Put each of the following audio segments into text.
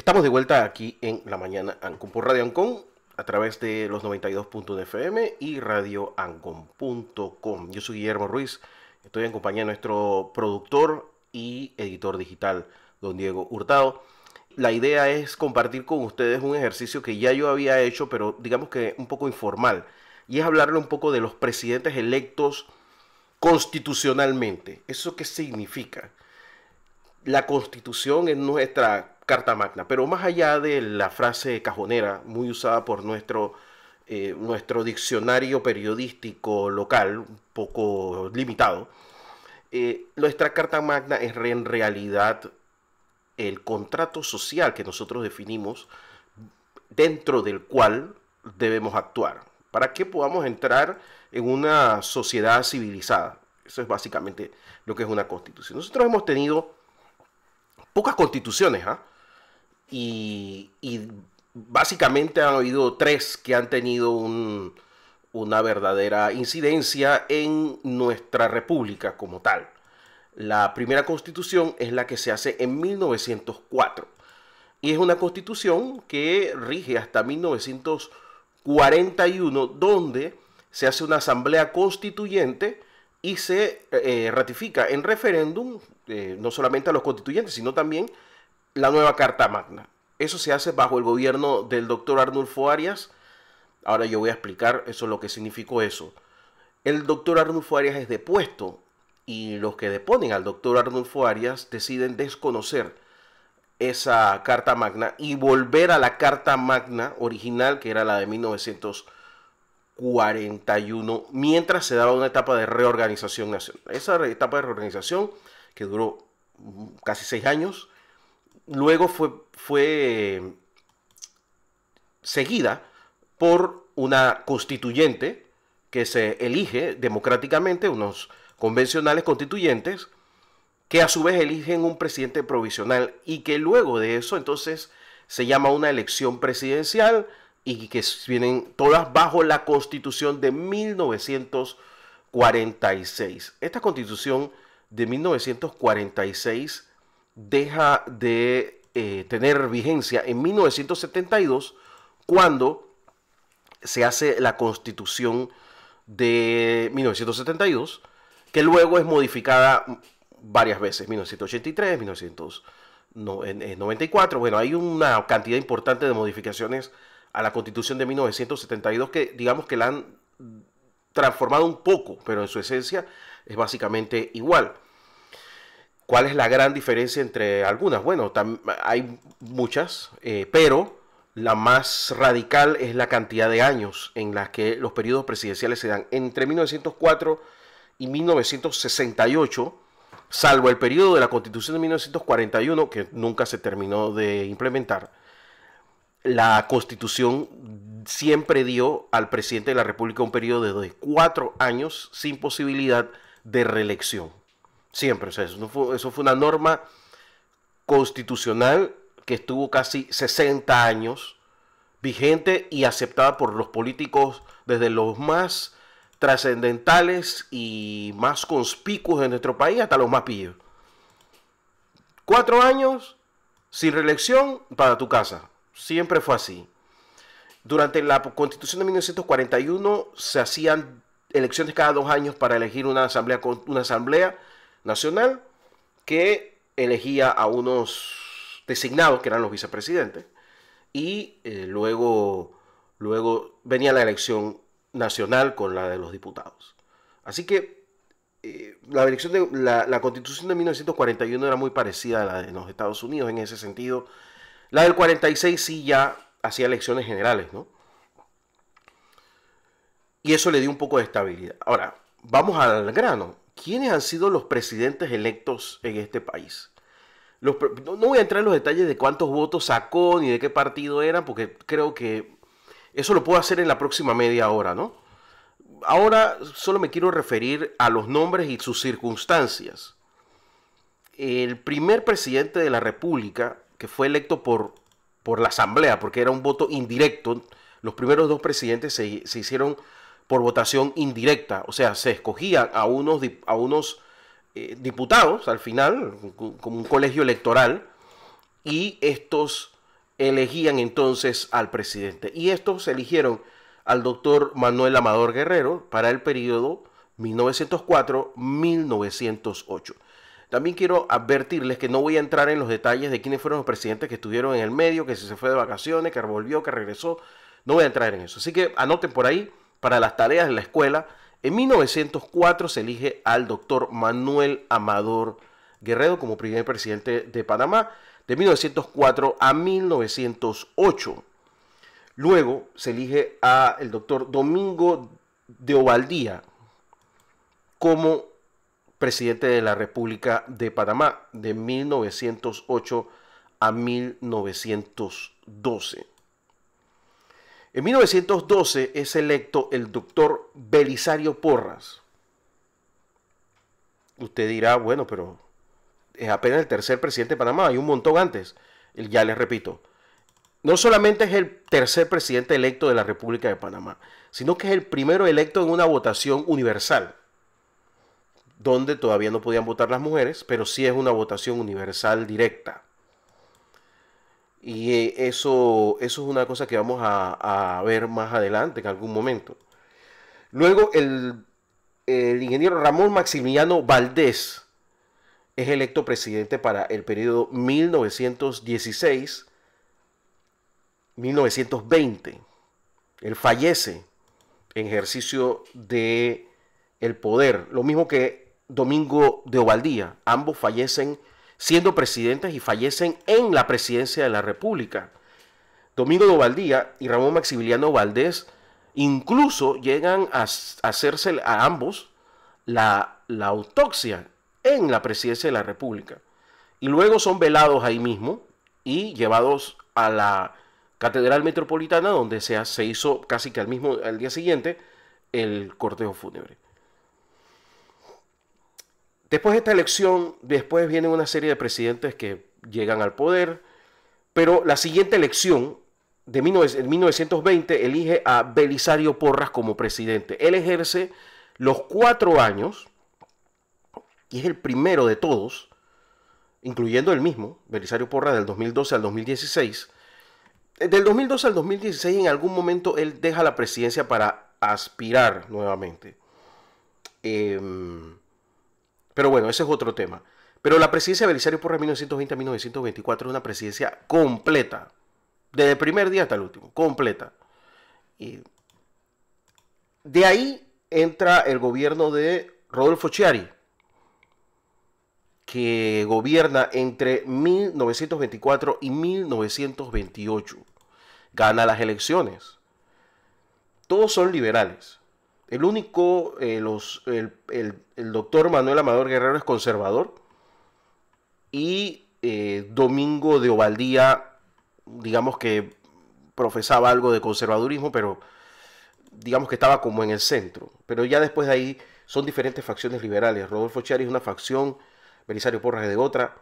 Estamos de vuelta aquí en la mañana Ancon por Radio Ancon a través de los 92.fm FM y radioancon.com. Yo soy Guillermo Ruiz, estoy en compañía de nuestro productor y editor digital, don Diego Hurtado. La idea es compartir con ustedes un ejercicio que ya yo había hecho, pero digamos que un poco informal, y es hablarle un poco de los presidentes electos constitucionalmente. ¿Eso qué significa? La constitución es nuestra Carta Magna. Pero más allá de la frase cajonera, muy usada por nuestro, eh, nuestro diccionario periodístico local, un poco limitado, eh, nuestra Carta Magna es en realidad el contrato social que nosotros definimos dentro del cual debemos actuar para que podamos entrar en una sociedad civilizada. Eso es básicamente lo que es una constitución. Nosotros hemos tenido pocas constituciones, ¿ah? y, básicamente han habido tres que han tenido una verdadera incidencia en nuestra república como tal. La primera constitución es la que se hace en 1904 y es una constitución que rige hasta 1941 donde se hace una asamblea constituyente y se eh, ratifica en referéndum eh, no solamente a los constituyentes sino también la nueva Carta Magna. Eso se hace bajo el gobierno del doctor Arnulfo Arias. Ahora yo voy a explicar eso lo que significó eso. El doctor Arnulfo Arias es depuesto y los que deponen al doctor Arnulfo Arias deciden desconocer esa Carta Magna y volver a la Carta Magna original que era la de 1941 mientras se daba una etapa de reorganización nacional. Esa etapa de reorganización que duró casi seis años luego fue, fue seguida por una constituyente que se elige democráticamente, unos convencionales constituyentes, que a su vez eligen un presidente provisional y que luego de eso entonces se llama una elección presidencial y que vienen todas bajo la constitución de 1946. Esta constitución de 1946 deja de eh, tener vigencia en 1972 cuando se hace la constitución de 1972, que luego es modificada varias veces, 1983, 1994, bueno, hay una cantidad importante de modificaciones a la constitución de 1972 que digamos que la han transformado un poco, pero en su esencia es básicamente igual. ¿Cuál es la gran diferencia entre algunas? Bueno, hay muchas, eh, pero la más radical es la cantidad de años en las que los periodos presidenciales se dan. Entre 1904 y 1968, salvo el periodo de la Constitución de 1941, que nunca se terminó de implementar, la Constitución siempre dio al presidente de la República un periodo de cuatro años sin posibilidad de reelección. Siempre, o eso fue, eso fue una norma constitucional que estuvo casi 60 años vigente y aceptada por los políticos desde los más trascendentales y más conspicuos de nuestro país hasta los más pillos. Cuatro años sin reelección para tu casa. Siempre fue así. Durante la constitución de 1941 se hacían elecciones cada dos años para elegir una asamblea, una asamblea Nacional que elegía a unos designados que eran los vicepresidentes y eh, luego, luego venía la elección nacional con la de los diputados. Así que eh, la, elección de, la, la constitución de 1941 era muy parecida a la de los Estados Unidos en ese sentido. La del 46 sí ya hacía elecciones generales, ¿no? Y eso le dio un poco de estabilidad. Ahora, vamos al grano quiénes han sido los presidentes electos en este país. no, voy a entrar en los detalles de cuántos votos sacó ni de qué partido eran, porque creo que eso lo puedo hacer en la próxima media hora, ¿no? Ahora solo me quiero referir a los nombres y sus circunstancias. El primer presidente de la República, que fue electo por, por la Asamblea, porque era un voto indirecto, los primeros dos presidentes se, se hicieron por votación indirecta, o sea, se escogía a unos, a unos eh, diputados al final, como un colegio electoral, y estos elegían entonces al presidente. Y estos eligieron al doctor Manuel Amador Guerrero para el periodo 1904-1908. También quiero advertirles que no voy a entrar en los detalles de quiénes fueron los presidentes que estuvieron en el medio, que si se fue de vacaciones, que volvió, que regresó. No voy a entrar en eso. Así que anoten por ahí para las tareas de la escuela, en 1904 se elige al doctor Manuel Amador Guerrero como primer presidente de Panamá, de 1904 a 1908. Luego se elige al doctor Domingo de Ovaldía como presidente de la República de Panamá de 1908 a 1912. En 1912 es electo el doctor Belisario Porras. Usted dirá, bueno, pero es apenas el tercer presidente de Panamá, hay un montón antes. Ya les repito, no solamente es el tercer presidente electo de la República de Panamá, sino que es el primero electo en una votación universal, donde todavía no podían votar las mujeres, pero sí es una votación universal directa. Y eso, eso es una cosa que vamos a, ver más adelante, en algún momento. Luego, el, ingeniero Ramón Maximiliano Valdés es electo presidente para el periodo 1916-1920. Él fallece en ejercicio de el poder, lo mismo que Domingo de Ovaldía. Ambos fallecen siendo presidentes y fallecen en la presidencia de la República. Domingo Ovaldía y Ramón Maximiliano Valdés incluso llegan a hacerse a ambos la, autopsia en la presidencia de la República. Y luego son velados ahí mismo y llevados a la Catedral Metropolitana, donde se, hizo casi que al mismo al día siguiente el cortejo fúnebre. Después de esta elección, después vienen una serie de presidentes que llegan al poder, pero la siguiente elección, de en 1920, elige a Belisario Porras como presidente. Él ejerce los cuatro años, y es el primero de todos, incluyendo el mismo, Belisario Porras, del 2012 al 2016. Eh, del 2012 al 2016, en algún momento él deja la presidencia para aspirar nuevamente. Eh, pero bueno, ese es otro tema. Pero la presidencia de Belisario Porras 1920-1924 es una presidencia completa. Desde el primer día hasta el último, completa. Y de ahí entra el gobierno de Rodolfo Chiari, que gobierna entre 1924 y 1928. Gana las elecciones. Todos son liberales. El único, eh, los, el, doctor Manuel Amador Guerrero es conservador y eh, Domingo de Ovaldía, digamos que profesaba algo de conservadurismo, pero digamos que estaba como en el centro. Pero ya después de ahí son diferentes facciones liberales. Rodolfo Chari es una facción, Belisario Porras es de otra.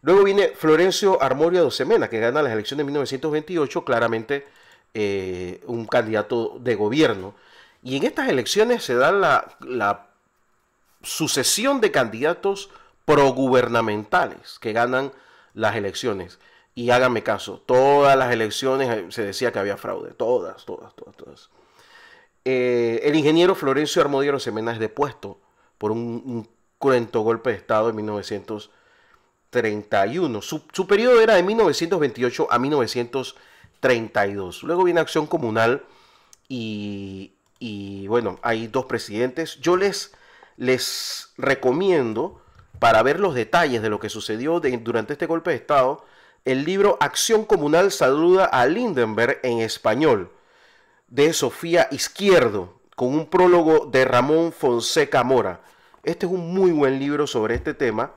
Luego viene Florencio Armoria Semena que gana las elecciones de 1928, claramente eh, un candidato de gobierno y en estas elecciones se da la, sucesión de candidatos progubernamentales que ganan las elecciones. Y hágame caso, todas las elecciones eh, se decía que había fraude, todas, todas, todas, todas. Eh, el ingeniero Florencio Armodiero Semena es depuesto por un, cuento golpe de Estado en 1931. Su, su, periodo era de 1928 a 1932. Luego viene Acción Comunal y, y bueno, hay dos presidentes. Yo les, les recomiendo, para ver los detalles de lo que sucedió durante este golpe de Estado, el libro Acción Comunal saluda a Lindenberg en español, de Sofía Izquierdo, con un prólogo de Ramón Fonseca Mora. Este es un muy buen libro sobre este tema,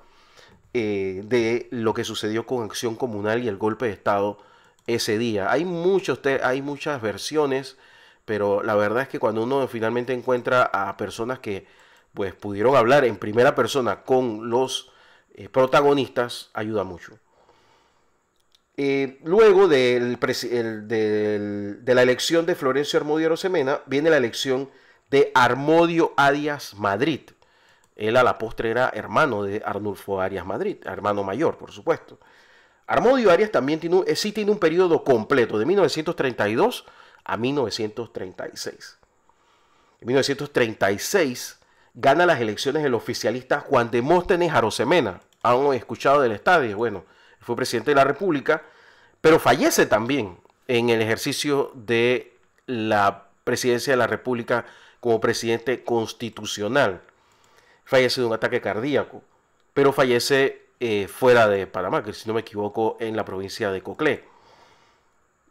eh, de lo que sucedió con Acción Comunal y el golpe de Estado ese día. Hay, muchos hay muchas versiones pero la verdad es que cuando uno finalmente encuentra a personas que pues pudieron hablar en primera persona con los eh, protagonistas, ayuda mucho. Eh, luego del, de la elección de Florencio Armodio Rosemena, viene la elección de Armodio Arias Madrid. Él a la postre era hermano de Arnulfo Arias Madrid, hermano mayor, por supuesto. Armodio Arias también tiene eh, tiene un periodo completo, de 1932 a 1936. En 1936 gana las elecciones el oficialista Juan Demóstenes Arosemena. ¿Han escuchado del estadio? Bueno, fue presidente de la República, pero fallece también en el ejercicio de la presidencia de la República como presidente constitucional. Fallece de un ataque cardíaco, pero fallece eh, fuera de Panamá, que si no me equivoco, en la provincia de Coclé.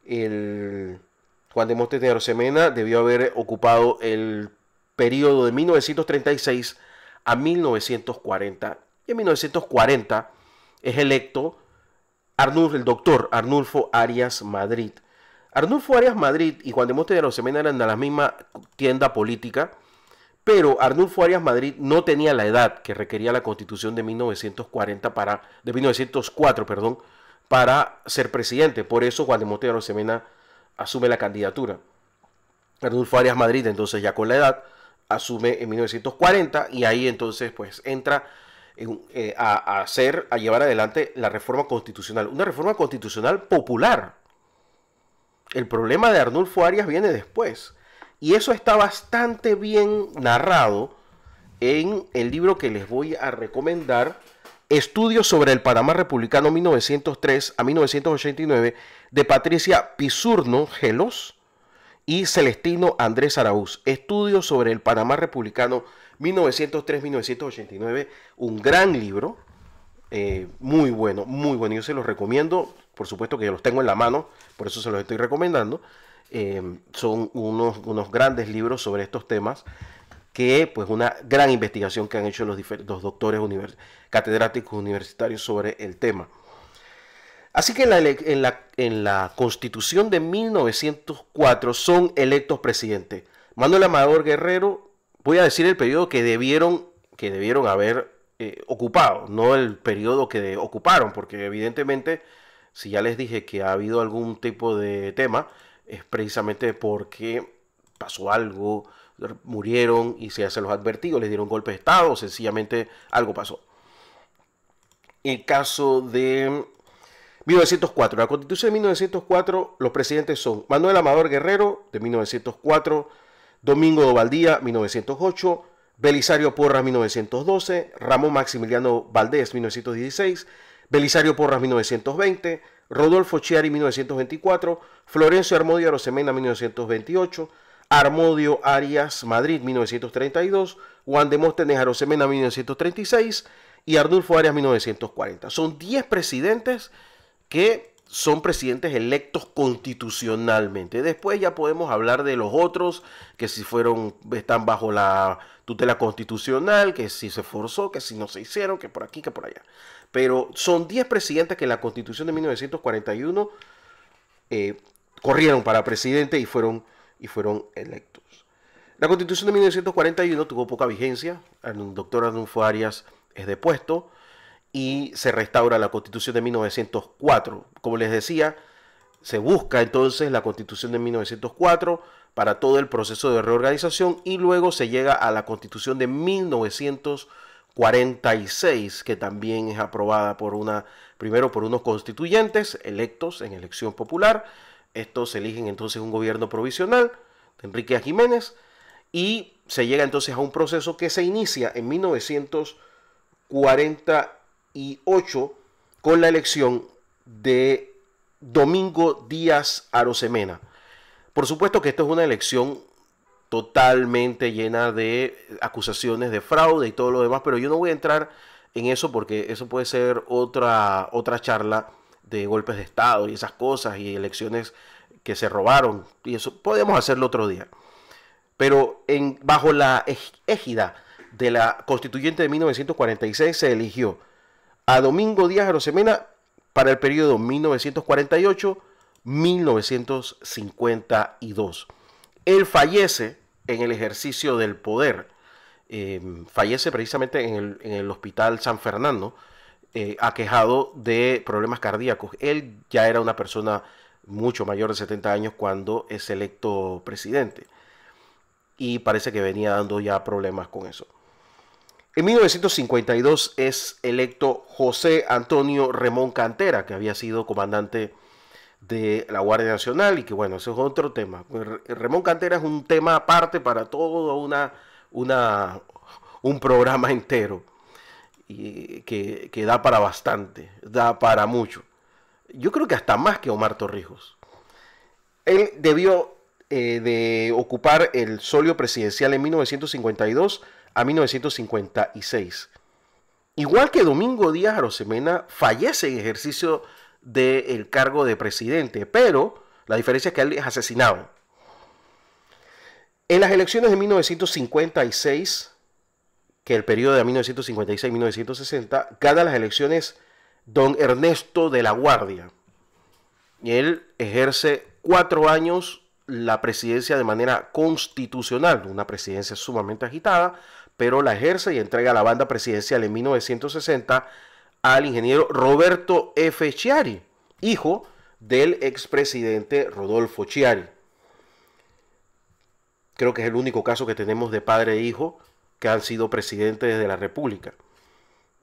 El Juan de Montes de Arosemena debió haber ocupado el periodo de 1936 a 1940. Y en 1940 es electo Arnulfo, el doctor Arnulfo Arias Madrid. Arnulfo Arias Madrid y Juan de Montes de Arosemena eran de la misma tienda política, pero Arnulfo Arias Madrid no tenía la edad que requería la constitución de, 1940 para, de 1904 perdón, para ser presidente. Por eso Juan de Montes de asume la candidatura. Arnulfo Arias Madrid, entonces ya con la edad, asume en 1940 y ahí entonces pues entra eh, a, a, hacer, a llevar adelante la reforma constitucional, una reforma constitucional popular. El problema de Arnulfo Arias viene después y eso está bastante bien narrado en el libro que les voy a recomendar Estudios sobre el Panamá Republicano 1903 a 1989 de Patricia Pisurno Gelos y Celestino Andrés Araúz. Estudios sobre el Panamá Republicano 1903-1989, un gran libro, eh, muy bueno, muy bueno. Yo se los recomiendo, por supuesto que yo los tengo en la mano, por eso se los estoy recomendando. Eh, son unos, unos grandes libros sobre estos temas que pues una gran investigación que han hecho los, diferentes doctores catedráticos universitarios sobre el tema. Así que en la, en, la, en la, constitución de 1904 son electos presidentes. Manuel Amador Guerrero, voy a decir el periodo que debieron, que debieron haber eh, ocupado, no el periodo que ocuparon, porque evidentemente, si ya les dije que ha habido algún tipo de tema, es precisamente porque pasó algo, murieron y se hacen los advertidos, les dieron golpe de Estado, sencillamente algo pasó. El caso de 1904. La constitución de 1904, los presidentes son Manuel Amador Guerrero, de 1904, Domingo Valdía, 1908, Belisario Porras, 1912, Ramón Maximiliano Valdés, 1916, Belisario Porras, 1920, Rodolfo Chiari, 1924, Florencio Armodio Arosemena, 1928, Armodio Arias Madrid 1932, Juan Móstenes, Semena 1936 y Arnulfo Arias 1940. Son 10 presidentes que son presidentes electos constitucionalmente. Después ya podemos hablar de los otros, que si fueron, están bajo la tutela constitucional, que si se forzó, que si no se hicieron, que por aquí, que por allá. Pero son 10 presidentes que en la constitución de 1941 eh, corrieron para presidente y fueron y fueron electos. La constitución de 1941 tuvo poca vigencia, el doctor Arnulfo Arias es depuesto y se restaura la constitución de 1904. Como les decía, se busca entonces la constitución de 1904 para todo el proceso de reorganización y luego se llega a la constitución de 1946 que también es aprobada por una primero por unos constituyentes electos en elección popular estos eligen entonces un gobierno provisional de Enrique Jiménez y se llega entonces a un proceso que se inicia en 1948 con la elección de Domingo Díaz Arosemena. Por supuesto que esto es una elección totalmente llena de acusaciones de fraude y todo lo demás, pero yo no voy a entrar en eso porque eso puede ser otra, otra charla de golpes de Estado y esas cosas y elecciones que se robaron y eso podemos hacerlo otro día. Pero bajo la égida de la constituyente de 1946 se eligió a Domingo Díaz Arosemena para el periodo 1948-1952. Él fallece en el ejercicio del poder. Em, fallece precisamente en el Hospital San Fernando, ha eh, aquejado de problemas cardíacos. Él ya era una persona mucho mayor de 70 años cuando es electo presidente. Y parece que venía dando ya problemas con eso. En 1952 es electo José Antonio Remón Cantera, que había sido comandante de la Guardia Nacional y que bueno, eso es otro tema. Remón Cantera es un tema aparte para todo una, una, un programa entero que, da para bastante, da para mucho. Yo creo que hasta más que Omar Torrijos. Él debió eh, de ocupar el solio presidencial en 1952 a 1956. Igual que Domingo Díaz Arosemena fallece en ejercicio del cargo de presidente, pero la diferencia es que él es asesinado. En las elecciones de 1956 que el periodo de 1956-1960, gana las elecciones don Ernesto de la Guardia. Y él ejerce cuatro años la presidencia de manera constitucional, una presidencia sumamente agitada, pero la ejerce y entrega la banda presidencial en 1960 al ingeniero Roberto F. Chiari, hijo del expresidente Rodolfo Chiari. Creo que es el único caso que tenemos de padre e hijo que han sido presidentes de la República.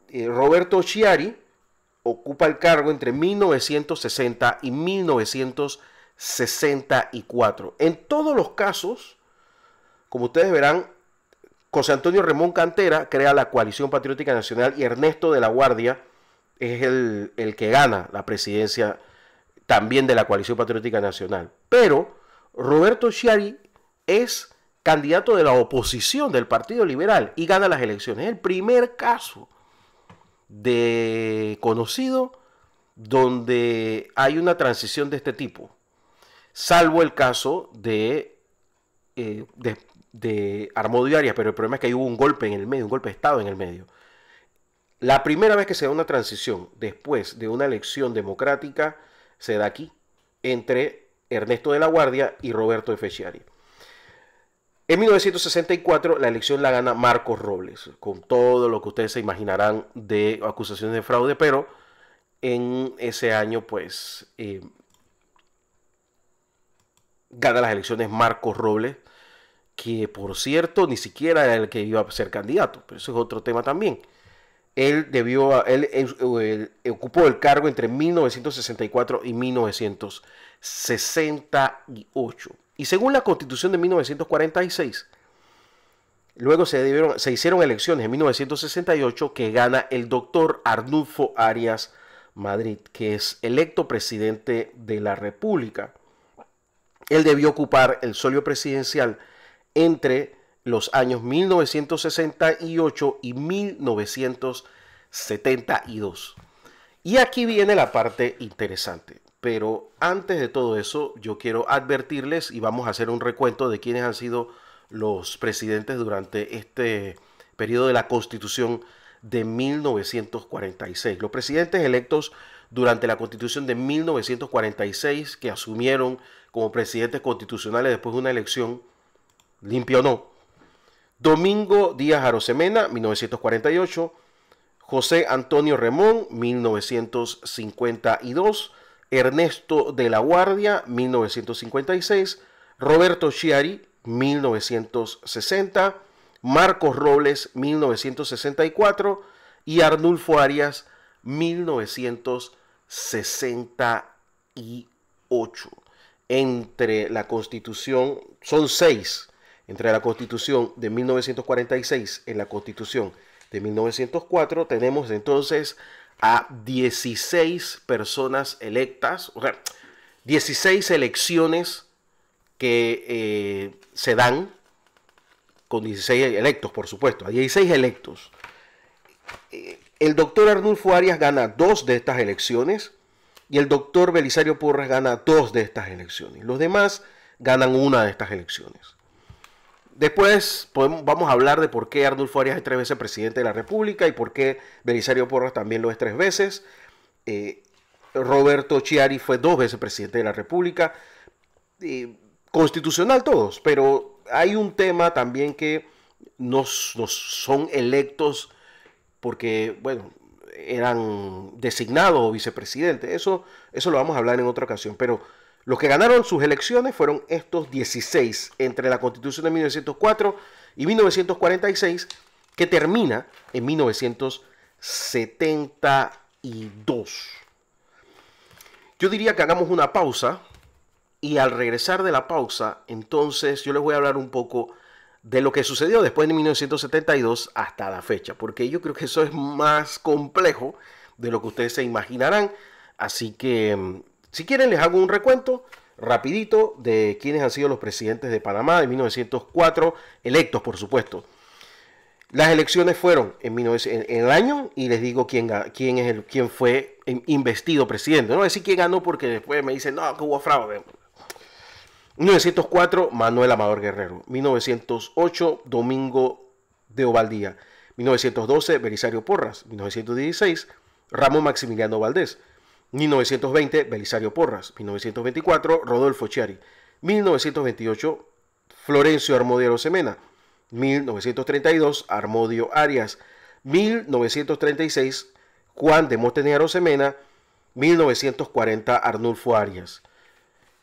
Eh, Roberto Chiari ocupa el cargo entre 1960 y 1964. En todos los casos, como ustedes verán, José Antonio Ramón Cantera crea la Coalición Patriótica Nacional y Ernesto de la Guardia es el, el que gana la presidencia también de la Coalición Patriótica Nacional. Pero Roberto Chiari es candidato de la oposición del Partido Liberal y gana las elecciones. Es el primer caso de conocido donde hay una transición de este tipo, salvo el caso de, eh, de, Arias, pero el problema es que ahí hubo un golpe en el medio, un golpe de Estado en el medio. La primera vez que se da una transición después de una elección democrática se da aquí entre Ernesto de la Guardia y Roberto Efechiari. En 1964 la elección la gana Marcos Robles, con todo lo que ustedes se imaginarán de acusaciones de fraude, pero en ese año pues eh, gana las elecciones Marcos Robles, que por cierto ni siquiera era el que iba a ser candidato, pero eso es otro tema también. Él, debió, él ocupó el cargo entre 1964 y 1968. Y según la Constitución de 1946, luego se, hicieron elecciones en 1968 que gana el doctor Arnulfo Arias Madrid, que es electo presidente de la República. Él debió ocupar el solio presidencial entre los años 1968 y 1972. Y aquí viene la parte interesante. Pero antes de todo eso, yo quiero advertirles y vamos a hacer un recuento de quiénes han sido los presidentes durante este periodo de la Constitución de 1946. Los presidentes electos durante la Constitución de 1946, que asumieron como presidentes constitucionales después de una elección, limpia o no. Domingo Díaz Arosemena, 1948. José Antonio Remón, 1952. Ernesto de la Guardia, 1956, Roberto Chiari, 1960, Marcos Robles, 1964 y Arnulfo Arias, 1968. Entre la constitución, son seis, entre la constitución de 1946 y la constitución de 1904, tenemos entonces a 16 personas electas, o sea, 16 elecciones que eh, se dan, con 16 electos, por supuesto, a 16 electos. Eh, el doctor Arnulfo Arias gana dos de estas elecciones y el doctor Belisario Porras gana dos de estas elecciones. Los demás ganan una de estas elecciones. Después vamos a hablar de por qué Arnulfo Arias es tres veces presidente de la República y por qué Belisario Porras también lo es tres veces. Eh, Roberto Chiari fue dos veces presidente de la República. Eh, constitucional todos, pero hay un tema también que nos, son electos porque, bueno, eran designados vicepresidentes. Eso, eso lo vamos a hablar en otra ocasión, pero los que ganaron sus elecciones fueron estos 16 entre la Constitución de 1904 y 1946, que termina en 1972. Yo diría que hagamos una pausa y al regresar de la pausa, entonces yo les voy a hablar un poco de lo que sucedió después de 1972 hasta la fecha, porque yo creo que eso es más complejo de lo que ustedes se imaginarán. Así que mm, si quieren, les hago un recuento rapidito de quiénes han sido los presidentes de Panamá de 1904, electos por supuesto. Las elecciones fueron en, el año y les digo quién, quién, es el, quién fue investido presidente. No voy a decir quién ganó porque después me dicen, no, que hubo fraude. 1904, Manuel Amador Guerrero. 1908, Domingo de Ovaldía. 1912, Belisario Porras. 1916, Ramón Maximiliano Valdés. 1920, Belisario Porras. 1924, Rodolfo Chiari. 1928, Florencio Armodio Semena. 1932, Armodio Arias. 1936, Juan de Mostenia Semena. 1940, Arnulfo Arias.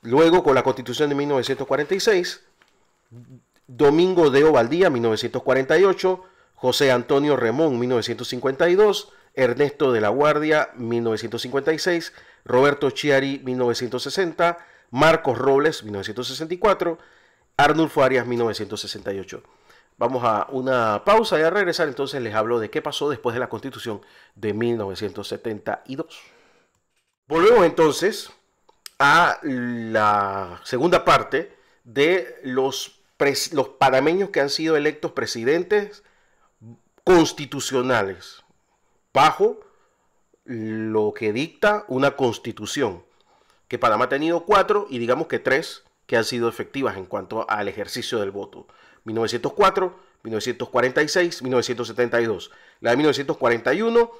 Luego, con la constitución de 1946, Domingo Deo Valdía, 1948, José Antonio Remón, 1952, Ernesto de la Guardia, 1956, Roberto Chiari, 1960, Marcos Robles, 1964, Arnulfo Arias, 1968. Vamos a una pausa y a regresar entonces les hablo de qué pasó después de la constitución de 1972. Volvemos entonces a la segunda parte de los, los panameños que han sido electos presidentes constitucionales bajo lo que dicta una constitución, que Panamá ha tenido cuatro y digamos que tres que han sido efectivas en cuanto al ejercicio del voto. 1904, 1946, 1972. La de 1941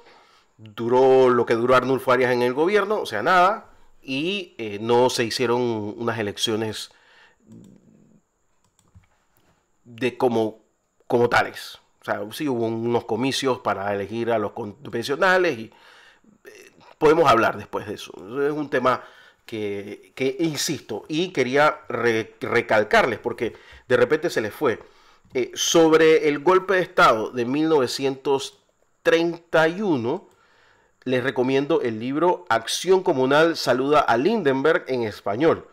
duró lo que duró Arnulfo Arias en el gobierno, o sea, nada, y eh, no se hicieron unas elecciones de como, como tales. O sea, sí hubo unos comicios para elegir a los convencionales y eh, podemos hablar después de eso. Es un tema que, insisto, y quería recalcarles porque de repente se les fue. Eh, sobre el golpe de Estado de 1931, les recomiendo el libro Acción Comunal Saluda a Lindenberg en español.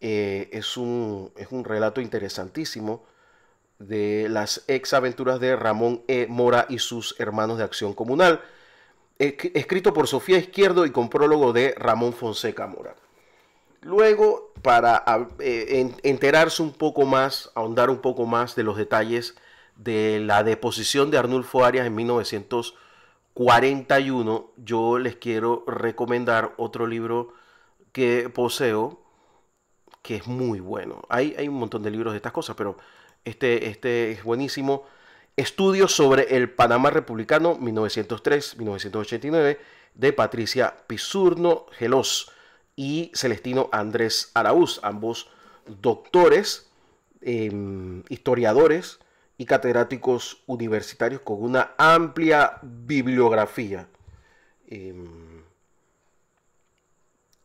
Eh, es un relato interesantísimo de las ex aventuras de Ramón E. Mora y sus hermanos de Acción Comunal, escrito por Sofía Izquierdo y con prólogo de Ramón Fonseca Mora. Luego, para eh, enterarse un poco más, ahondar un poco más de los detalles de la deposición de Arnulfo Arias en 1941, yo les quiero recomendar otro libro que poseo, que es muy bueno. hay un montón de libros de estas cosas, pero este, este, es buenísimo. estudio sobre el Panamá Republicano 1903-1989 de Patricia Pisurno Gelos y Celestino Andrés Araúz, ambos doctores, em, historiadores y catedráticos universitarios con una amplia bibliografía em,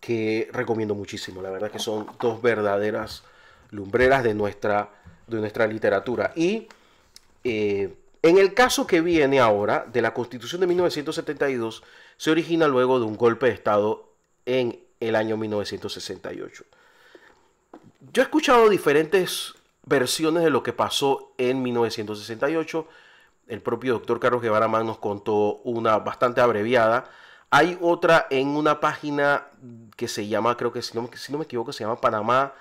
que recomiendo muchísimo. La verdad que son dos verdaderas lumbreras de nuestra de nuestra literatura. Y eh, en el caso que viene ahora de la Constitución de 1972, se origina luego de un golpe de Estado en el año 1968. Yo he escuchado diferentes versiones de lo que pasó en 1968. El propio doctor Carlos Guevara Man nos contó una bastante abreviada. Hay otra en una página que se llama, creo que si no me equivoco, se llama Panamá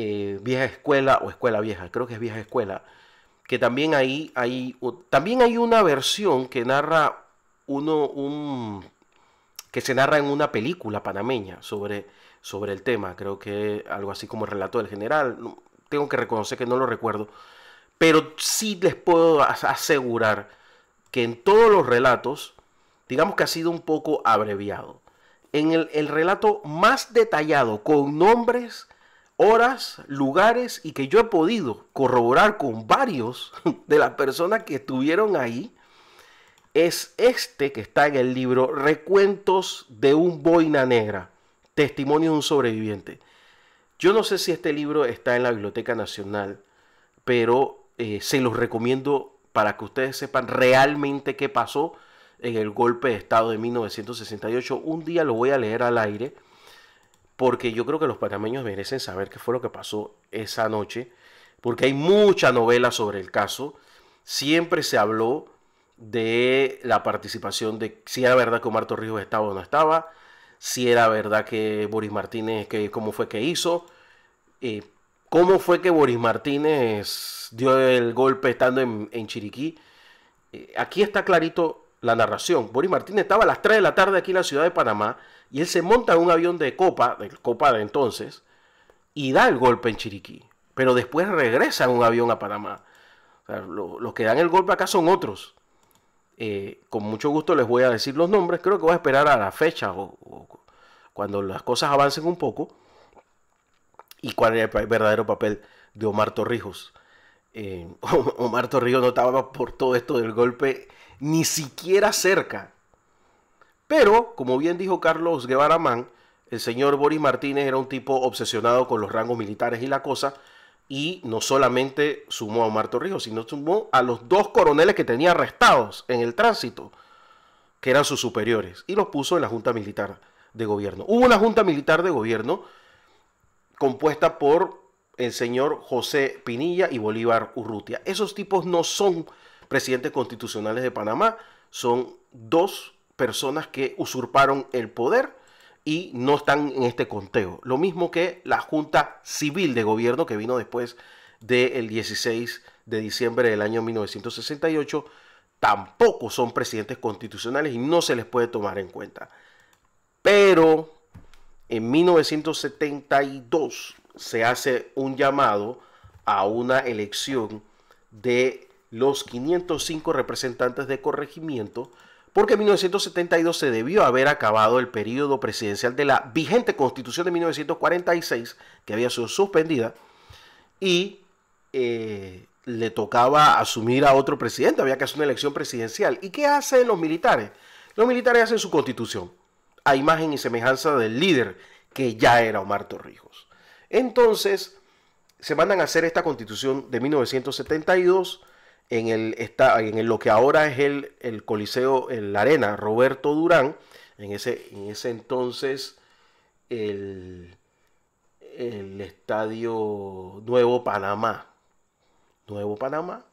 eh, vieja escuela o escuela vieja, creo que es vieja escuela, que también hay, también hay una versión que narra uno, un, que se narra en una película panameña sobre, sobre el tema, creo que algo así como el relato del general, tengo que reconocer que no lo recuerdo, pero sí les puedo asegurar que en todos los relatos, digamos que ha sido un poco abreviado. En el relato más detallado, con nombres horas, lugares y que yo he podido corroborar con varios de las personas que estuvieron ahí, es este que está en el libro Recuentos de un boina negra, testimonio de un sobreviviente. Yo no sé si este libro está en la Biblioteca Nacional, pero eh, se los recomiendo para que ustedes sepan realmente qué pasó en el golpe de Estado de 1968. Un día lo voy a leer al aire porque yo creo que los panameños merecen saber qué fue lo que pasó esa noche, porque hay mucha novela sobre el caso. Siempre se habló de la participación de si era verdad que Omar Torrijos estaba o no estaba, si era verdad que Boris Martínez, cómo fue que hizo, eh, cómo fue que Boris Martínez dio el golpe estando en, Chiriquí. Eh, aquí está clarito la narración. Boris Martínez estaba a las 3 de la tarde aquí en la ciudad de Panamá y él se monta en un avión de copa, de copa de entonces, y da el golpe en Chiriquí. Pero después regresa en un avión a Panamá. los que dan el golpe acá son otros. Eh, con mucho gusto les voy a decir los nombres. Creo que voy a esperar a la fecha o, cuando las cosas avancen un poco. Y cuál es el verdadero papel de Omar Torrijos. Eh, Omar Torrijos no estaba por todo esto del golpe ni siquiera cerca pero, como bien dijo Carlos Guevara Man, el señor Boris Martínez era un tipo obsesionado con los rangos militares y la cosa, y no solamente sumó a Marto Torrijos, sino sumó a los dos coroneles que tenía arrestados en el tránsito, que eran sus superiores, y los puso en la Junta Militar de Gobierno. Hubo una Junta Militar de Gobierno compuesta por el señor José Pinilla y Bolívar Urrutia. Esos tipos no son presidentes constitucionales de Panamá, son dos personas que usurparon el poder y no están en este conteo. Lo mismo que la Junta Civil de Gobierno que vino después del 16 de diciembre del año 1968, tampoco son presidentes constitucionales y no se les puede tomar en cuenta. Pero en 1972 se hace un llamado a una elección de los 505 representantes de corregimiento porque en 1972 se debió haber acabado el periodo presidencial de la vigente constitución de 1946, que había sido suspendida, y eh, le tocaba asumir a otro presidente, había que hacer una elección presidencial. ¿Y qué hacen los militares? Los militares hacen su constitución, a imagen y semejanza del líder, que ya era Omar Torrijos. Entonces, se mandan a hacer esta constitución de 1972 en, el, en lo que ahora es el, el Coliseo, en la Arena, Roberto Durán, en ese, en ese entonces el, el Estadio Nuevo Panamá. Nuevo Panamá.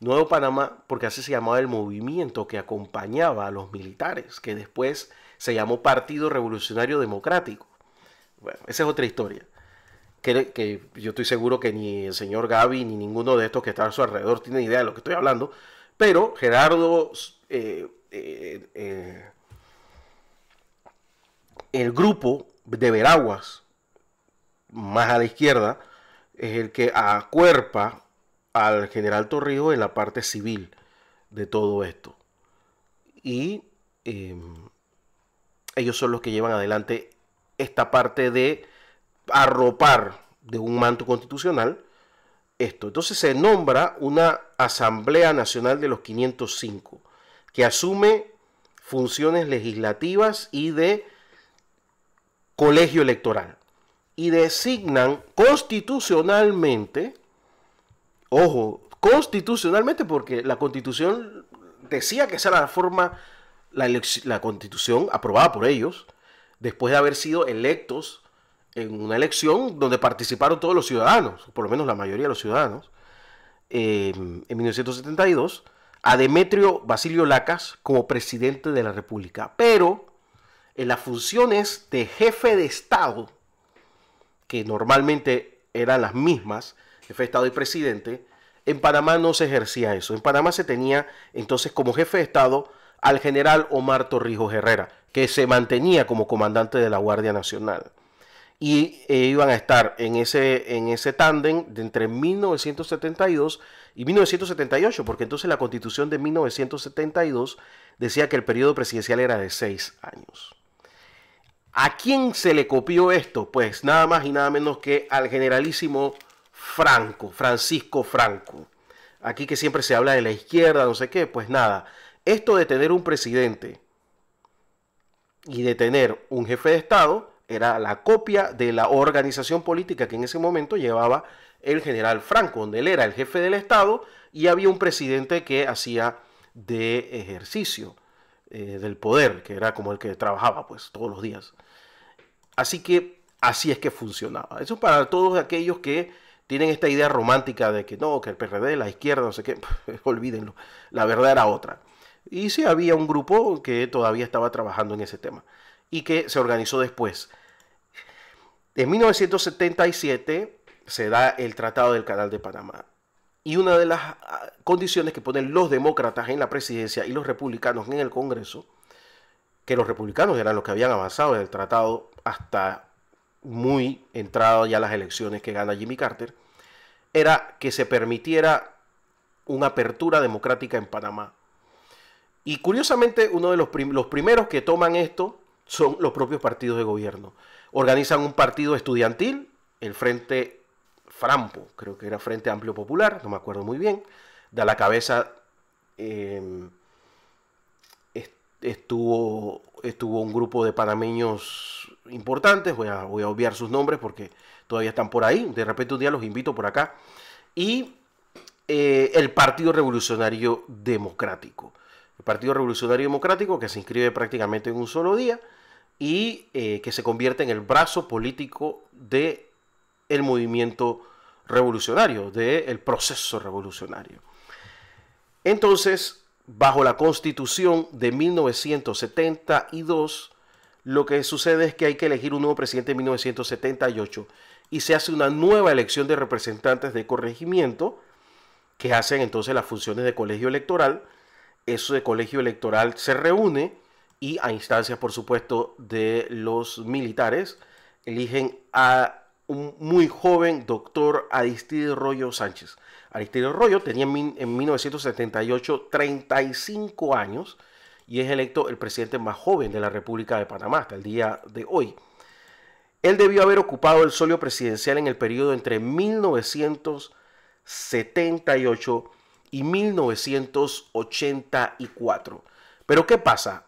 Nuevo Panamá, porque así se llamaba el movimiento que acompañaba a los militares, que después se llamó Partido Revolucionario Democrático. Bueno, esa es otra historia que, yo estoy seguro que ni el señor Gaby ni ninguno de estos que está a su alrededor tiene idea de lo que estoy hablando, pero Gerardo, eh, eh, eh, el grupo de Veraguas, más a la izquierda, es el que acuerpa al general Torrijos en la parte civil de todo esto. Y ellos son los que llevan adelante esta parte de arropar de un manto constitucional esto. Entonces se nombra una Asamblea Nacional de los 505 que asume funciones legislativas y de colegio electoral y designan constitucionalmente, ojo, constitucionalmente porque la constitución decía que esa era la forma, la, constitución aprobada por ellos, después de haber sido electos en una elección donde participaron todos los ciudadanos, por lo menos la mayoría de los ciudadanos, eh, en 1972, a Demetrio Basilio Lacas como presidente de la República. Pero en las funciones de jefe de Estado, que normalmente eran las mismas, jefe de Estado y presidente, en Panamá no se ejercía eso. En Panamá se tenía entonces como jefe de Estado al general Omar Torrijos Herrera, que se mantenía como comandante de la Guardia Nacional y eh, iban a estar en ese, en ese tándem de entre 1972 y 1978, porque entonces la constitución de 1972 decía que el periodo presidencial era de seis años. ¿A quién se le copió esto? Pues nada más y nada menos que al generalísimo Franco, Francisco Franco. Aquí que siempre se habla de la izquierda, no sé qué, pues nada. Esto de tener un presidente y de tener un jefe de Estado, era la copia de la organización política que en ese momento llevaba el general Franco, donde él era el jefe del Estado y había un presidente que hacía de ejercicio eh, del poder, que era como el que trabajaba pues todos los días. Así que así es que funcionaba. Eso para todos aquellos que tienen esta idea romántica de que no, que el PRD, la izquierda, no sé qué, olvídenlo, la verdad era otra. Y sí había un grupo que todavía estaba trabajando en ese tema y que se organizó después. En 1977 se da el Tratado del Canal de Panamá. Y una de las ah, condiciones que ponen los demócratas en la presidencia y los republicanos en el Congreso, que los republicanos eran los que habían avanzado el tratado hasta muy entrado ya las elecciones que gana Jimmy Carter, era que se permitiera una apertura democrática en Panamá. Y curiosamente, uno de los, los primeros que toman esto son los propios partidos de gobierno organizan un partido estudiantil, el Frente Frampo, creo que era Frente Amplio Popular, no me acuerdo muy bien, da la cabeza em, estuvo, estuvo un grupo de panameños importantes, voy a, obviar sus nombres porque todavía están por ahí, de repente un día los invito por acá, y eh, el Partido Revolucionario Democrático. El Partido Revolucionario Democrático que se inscribe prácticamente en un solo día, y eh, que se convierte en el brazo político de el movimiento revolucionario, del proceso revolucionario. Entonces, bajo la constitución de 1972, lo que sucede es que hay que elegir un nuevo presidente en 1978 y se hace una nueva elección de representantes de corregimiento que hacen entonces las funciones de colegio electoral. Eso de colegio electoral se reúne y a instancias, por supuesto, de los militares, eligen a un muy joven doctor Aristide Rollo Sánchez. Aristide Rollo tenía en 1978 35 años y es electo el presidente más joven de la República de Panamá hasta el día de hoy. Él debió haber ocupado el solio presidencial en el periodo entre 1978 y 1984. Pero ¿qué pasa?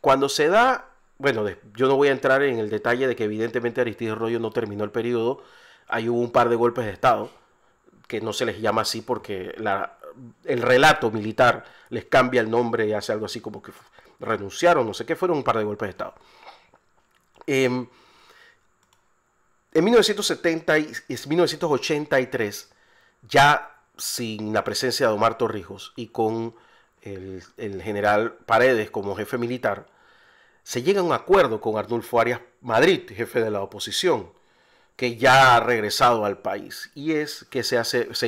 Cuando se da, bueno, yo no voy a entrar en el detalle de que evidentemente Aristides Rollo no terminó el periodo, ahí hubo un par de golpes de Estado, que no se les llama así porque el relato militar les cambia el nombre y hace algo así como que renunciaron, no sé qué, fueron un par de golpes de Estado. Em, en 1970 y, 1983, ya sin la presencia de Omar Torrijos y con el, general Paredes como jefe militar, se llega a un acuerdo con Arnulfo Arias Madrid, jefe de la oposición, que ya ha regresado al país. Y es que se,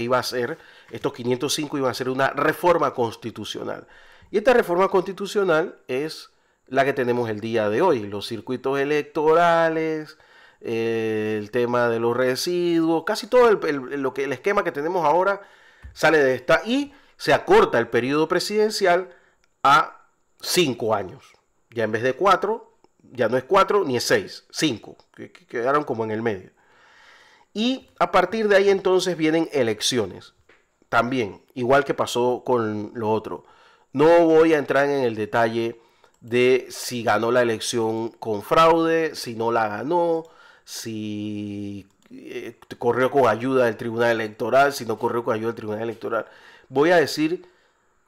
iba a hacer, estos 505 iban a ser una reforma constitucional. Y esta reforma constitucional es la que tenemos el día de hoy, los circuitos electorales, el tema de los residuos, casi todo el, lo que, el esquema que tenemos ahora sale de esta. Y se acorta el periodo presidencial a cinco años. Ya en vez de cuatro, ya no es cuatro ni es seis, cinco, quedaron como en el medio. Y a partir de ahí entonces vienen elecciones. También, igual que pasó con lo otro. No voy a entrar en el detalle de si ganó la elección con fraude, si no la ganó, si eh, corrió con ayuda del Tribunal Electoral, si no corrió con ayuda del Tribunal Electoral voy a decir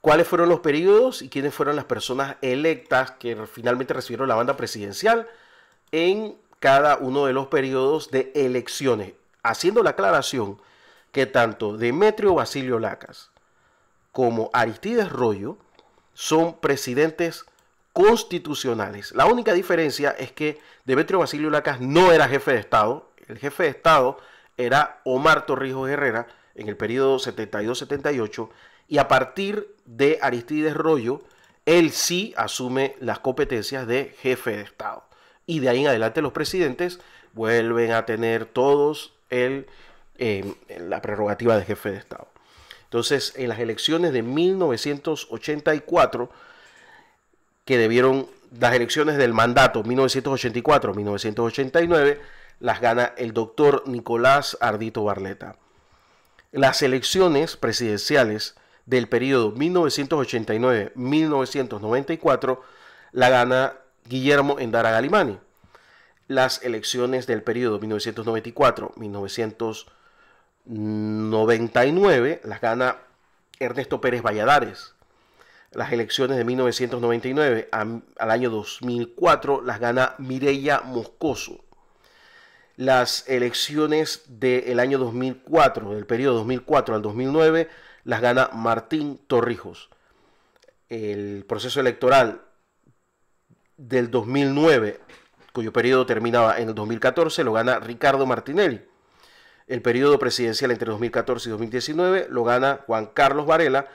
cuáles fueron los periodos y quiénes fueron las personas electas que finalmente recibieron la banda presidencial en cada uno de los periodos de elecciones, haciendo la aclaración que tanto Demetrio Basilio Lacas como Aristides Royo son presidentes constitucionales. La única diferencia es que Demetrio Basilio Lacas no era jefe de Estado, el jefe de Estado era Omar Torrijos Herrera, en el periodo 72-78, y a partir de Aristides Rollo, él sí asume las competencias de jefe de Estado. Y de ahí en adelante los presidentes vuelven a tener todos el, em, la prerrogativa de jefe de Estado. Entonces, en las elecciones de 1984, que debieron las elecciones del mandato 1984-1989, las gana el doctor Nicolás Ardito Barleta las elecciones presidenciales del periodo 1989-1994 las gana Guillermo Endara Galimani. Las elecciones del periodo 1994-1999 las gana Ernesto Pérez Valladares. Las elecciones de 1999 al año 2004 las gana Mireya Moscoso las elecciones del año 2004, del periodo 2004 al 2009, las gana Martín Torrijos. El proceso electoral del 2009, cuyo periodo terminaba en el 2014, lo gana Ricardo Martinelli. El periodo presidencial entre 2014 y 2019 lo gana Juan Carlos Varela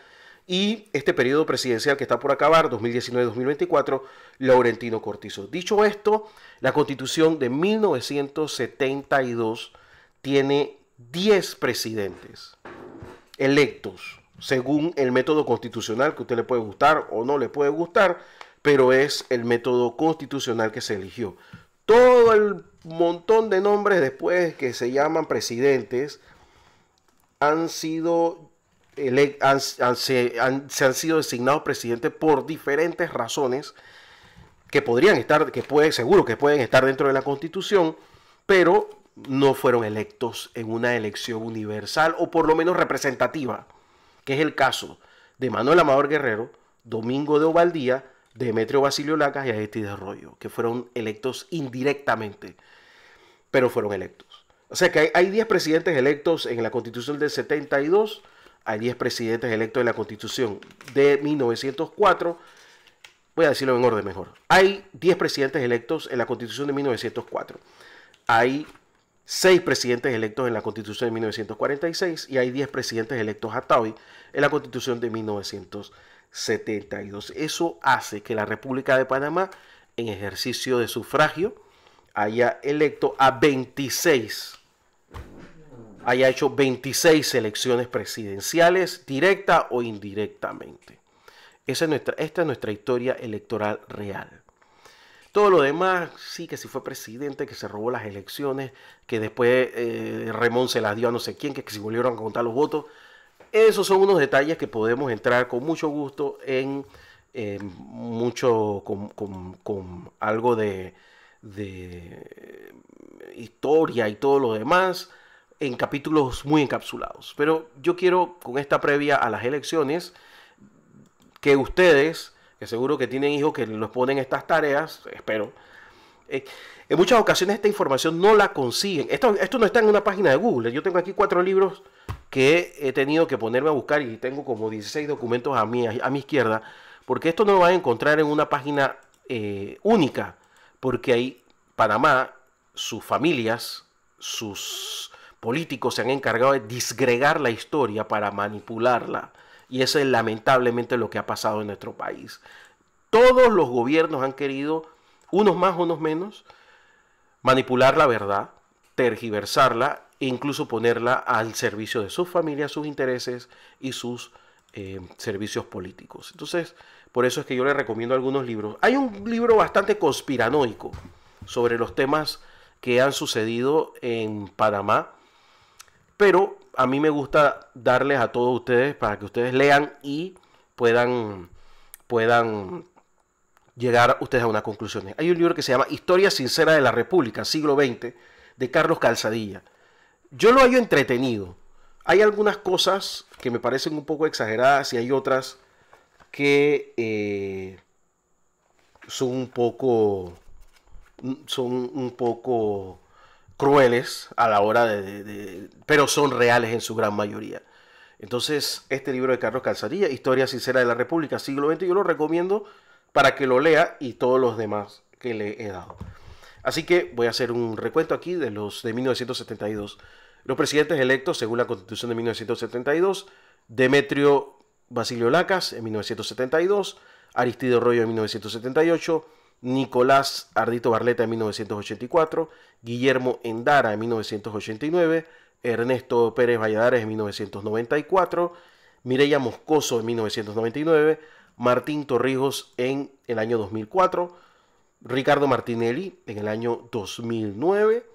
y este periodo presidencial que está por acabar, 2019-2024, Laurentino Cortizo. Dicho esto, la constitución de 1972 tiene 10 presidentes electos, según el método constitucional que a usted le puede gustar o no le puede gustar, pero es el método constitucional que se eligió. Todo el montón de nombres después que se llaman presidentes han sido se, han, sido designados presidentes por diferentes razones que podrían estar, que puede, seguro que pueden estar dentro de la constitución, pero no fueron electos en una elección universal o por lo menos representativa, que es el caso de Manuel Amador Guerrero, Domingo de Ovaldía, Demetrio Basilio Lacas y de Arroyo, que fueron electos indirectamente, pero fueron electos. O sea que hay 10 presidentes electos en la constitución del 72 hay 10 presidentes electos en la Constitución de 1904. Voy a decirlo en orden mejor. Hay 10 presidentes electos en la Constitución de 1904. Hay 6 presidentes electos en la Constitución de 1946 y hay 10 presidentes electos hasta hoy en la Constitución de 1972. Eso hace que la República de Panamá, en ejercicio de sufragio, haya electo a 26 haya hecho 26 elecciones presidenciales, directa o indirectamente. Esa nuestra, esta es nuestra historia electoral real. Todo lo demás, sí, que si fue presidente, que se robó las elecciones, que después eh, Ramón se las dio a no sé quién, que, se volvieron a contar los votos. Esos son unos detalles que podemos entrar con mucho gusto en eh, mucho con, con, algo de, de eh, historia y todo lo demás en capítulos muy encapsulados. Pero yo quiero, con esta previa a las elecciones, que ustedes, que seguro que tienen hijos que les ponen estas tareas, espero, eh, en muchas ocasiones esta información no la consiguen. Esto, no está en una página de Google. Yo tengo aquí cuatro libros que he tenido que ponerme a buscar y tengo como 16 documentos a mi, a mi izquierda, porque esto no lo van a encontrar en una página eh, única, porque hay Panamá, sus familias, sus políticos se han encargado de disgregar la historia para manipularla. Y eso es lamentablemente lo que ha pasado en nuestro país. Todos los gobiernos han querido, unos más, unos menos, manipular la verdad, tergiversarla e incluso ponerla al servicio de sus familias, sus intereses y sus eh, servicios políticos. Entonces, por eso es que yo le recomiendo algunos libros. Hay un libro bastante conspiranoico sobre los temas que han sucedido en Panamá pero a mí me gusta darles a todos ustedes para que ustedes lean y puedan, puedan llegar ustedes a unas conclusiones. Hay un libro que se llama Historia Sincera de la República, siglo XX, de Carlos Calzadilla. Yo lo hallo entretenido. Hay algunas cosas que me parecen un poco exageradas y hay otras que eh, son un poco son un poco crueles a la hora de, pero son reales en su gran mayoría. Entonces, este libro de Carlos Calzadilla, Historia Sincera de la República, siglo XX, yo lo recomiendo para que lo lea y todos los demás que le he dado. Así que voy a hacer un recuento aquí de los de 1972. Los presidentes electos, según la Constitución de 1972, Demetrio Basilio Lacas en 1972, Aristido Royo en 1978, Nicolás Ardito Barleta en 1984, Guillermo Endara en 1989, Ernesto Pérez Valladares en 1994, Mireya Moscoso en 1999, Martín Torrijos en el año 2004, Ricardo Martinelli en el año 2009,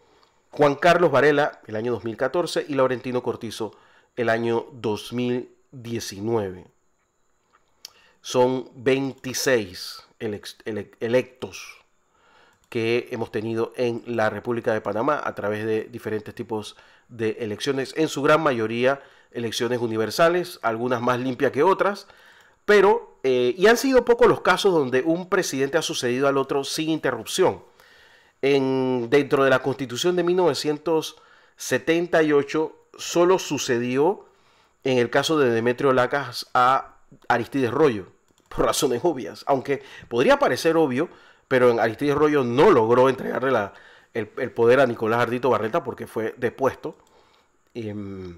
Juan Carlos Varela en el año 2014 y Laurentino Cortizo el año 2019. Son 26 electos que hemos tenido en la República de Panamá a través de diferentes tipos de elecciones, en su gran mayoría elecciones universales, algunas más limpias que otras, pero, eh, y han sido pocos los casos donde un presidente ha sucedido al otro sin interrupción. En, dentro de la constitución de 1978 solo sucedió en el caso de Demetrio Lacas a Aristides Rollo por razones obvias. Aunque podría parecer obvio, pero en Aristides Rollo no logró entregarle el, poder a Nicolás Ardito Barreta porque fue depuesto. Mm,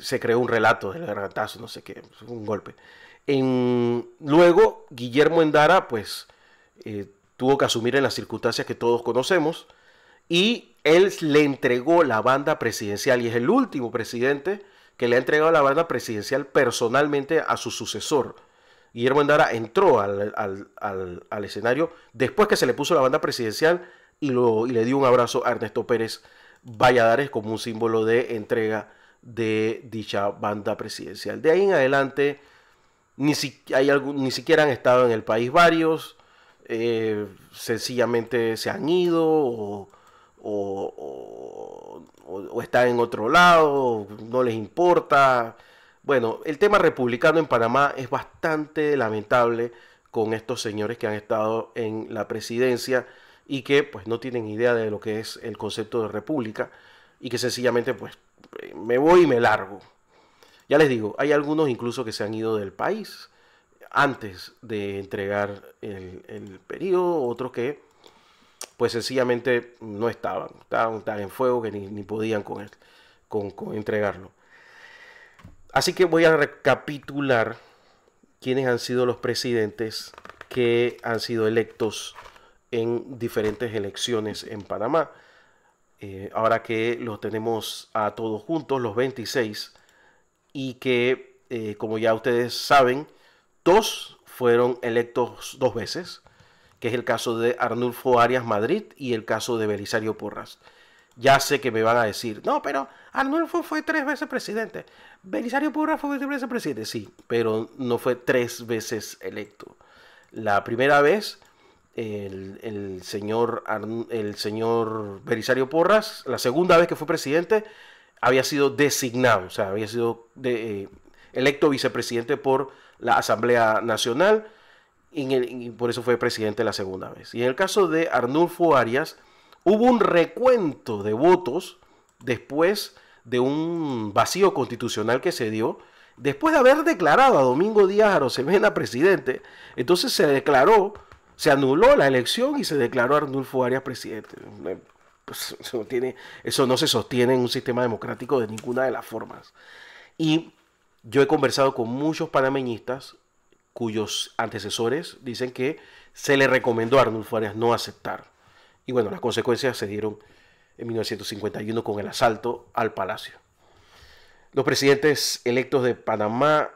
se creó un relato del gargantazo, no sé qué, un golpe. luego, Guillermo Endara, pues, eh, tuvo que asumir en las circunstancias que todos conocemos. Y él le entregó la banda presidencial y es el último presidente que le ha entregado la banda presidencial personalmente a su sucesor. Guillermo Endara entró al, escenario después que se le puso la banda presidencial y, lo, le dio un abrazo a Ernesto Pérez Valladares como un símbolo de entrega de dicha banda presidencial. De ahí en adelante, ni, hay ni siquiera han estado en el país varios, eh, sencillamente se han ido o o, o, están en otro lado, no les importa. Bueno, el tema republicano en Panamá es bastante lamentable con estos señores que han estado en la presidencia y que pues no tienen idea de lo que es el concepto de república y que sencillamente pues me voy y me largo. Ya les digo, hay algunos incluso que se han ido del país antes de entregar el, el periodo, otros que pues sencillamente no estaban, estaban tan en fuego que ni, podían con, él, con, entregarlo. Así que voy a recapitular quiénes han sido los presidentes que han sido electos en diferentes elecciones en Panamá. Eh, ahora que los tenemos a todos juntos, los 26, y que, eh, como ya ustedes saben, dos fueron electos dos veces, que es el caso de Arnulfo Arias Madrid y el caso de Belisario Porras. Ya sé que me van a decir, no, pero Arnulfo fue tres veces presidente. Belisario Porras fue tres veces presidente, sí, pero no fue tres veces electo. La primera vez, el, señor, el señor Belisario Porras, la segunda vez que fue presidente, había sido designado, o sea, había sido eh, electo vicepresidente por la Asamblea Nacional y, por eso fue presidente la segunda vez. Y en el caso de Arnulfo Arias, hubo un recuento de votos después de un vacío constitucional que se dio, después de haber declarado a Domingo Díaz Arosemena presidente, entonces se declaró, se anuló la elección y se declaró Arnulfo Arias presidente. Pues, eso no se sostiene en un sistema democrático de ninguna de las formas. Y yo he conversado con muchos panameñistas cuyos antecesores dicen que se le recomendó a Arnulfo Arias no aceptar. Y bueno, las consecuencias se dieron en 1951 con el asalto al palacio. Los presidentes electos de Panamá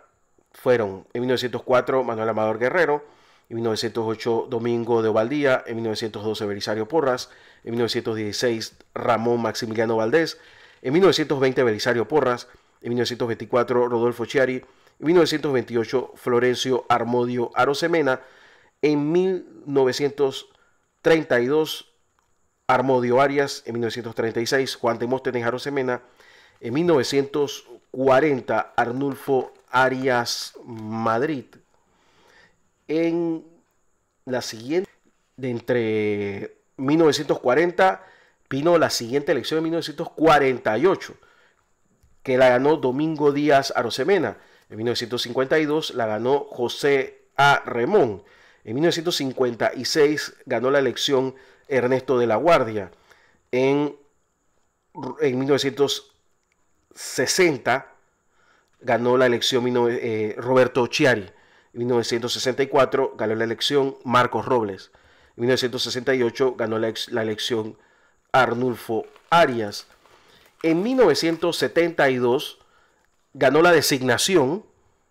fueron en 1904 Manuel Amador Guerrero, en 1908 Domingo de Ovaldía, en 1912 Belisario Porras, en 1916 Ramón Maximiliano Valdés, en 1920 Belisario Porras, en 1924 Rodolfo Chiari, 1928 Florencio Armodio Arosemena, en 1932 Armodio Arias, en 1936 Juan Demóstenes Arosemena, en 1940 Arnulfo Arias Madrid. En la siguiente, de entre 1940, vino la siguiente elección de 1948, que la ganó Domingo Díaz Arosemena en 1952 la ganó José A. Remón. En 1956 ganó la elección Ernesto de la Guardia. En, en 1960 ganó la elección eh, Roberto Chiari. En 1964 ganó la elección Marcos Robles. En 1968 ganó la elección Arnulfo Arias. En 1972 ganó la designación.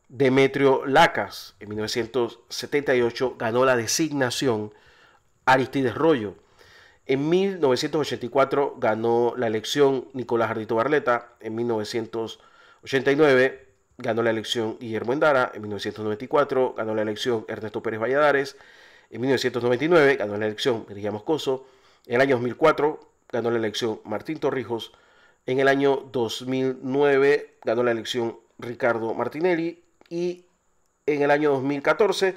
Demetrio Lacas, en 1978, ganó la designación. Aristides Rollo. En 1984 ganó la elección Nicolás Ardito Barleta. En 1989 ganó la elección Guillermo Endara. En 1994 ganó la elección Ernesto Pérez Valladares. En 1999 ganó la elección Mejía Moscoso. En el año 2004 ganó la elección Martín Torrijos. En el año 2009 ganó la elección Ricardo Martinelli y en el año 2014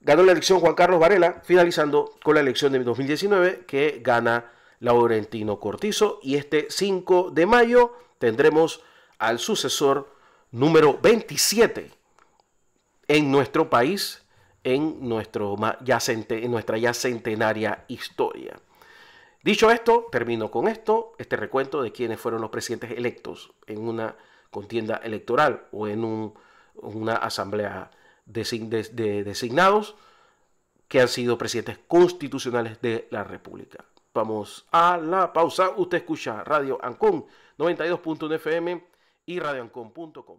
ganó la elección Juan Carlos Varela, finalizando con la elección de 2019 que gana Laurentino Cortizo. Y este 5 de mayo tendremos al sucesor número 27 en nuestro país, en, nuestro yacente en nuestra ya centenaria historia. Dicho esto, termino con esto, este recuento de quienes fueron los presidentes electos en una contienda electoral o en una asamblea de, designados que han sido presidentes constitucionales de la República. Vamos a la pausa. Usted escucha Radio Ancon 92.1 FM y radioancon.com.